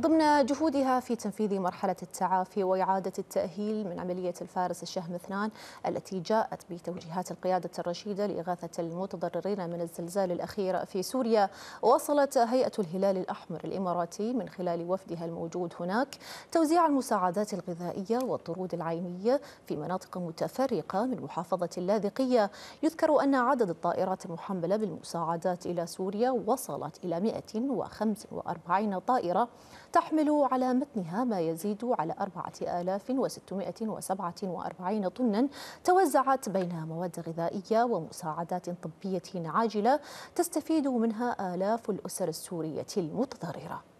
ضمن جهودها في تنفيذ مرحلة التعافي وإعادة التأهيل من عملية الفارس الشهم اثنان التي جاءت بتوجيهات القيادة الرشيدة لإغاثة المتضررين من الزلزال الأخير في سوريا واصلت هيئة الهلال الأحمر الإماراتي من خلال وفدها الموجود هناك توزيع المساعدات الغذائية والطرود العينية في مناطق متفرقة من محافظة اللاذقية يذكر أن عدد الطائرات المحملة بالمساعدات إلى سوريا وصلت إلى 145 طائرة تحمل على متنها ما يزيد على 4647 طنا توزعت بين مواد غذائية ومساعدات طبية عاجلة تستفيد منها آلاف الأسر السورية المتضررة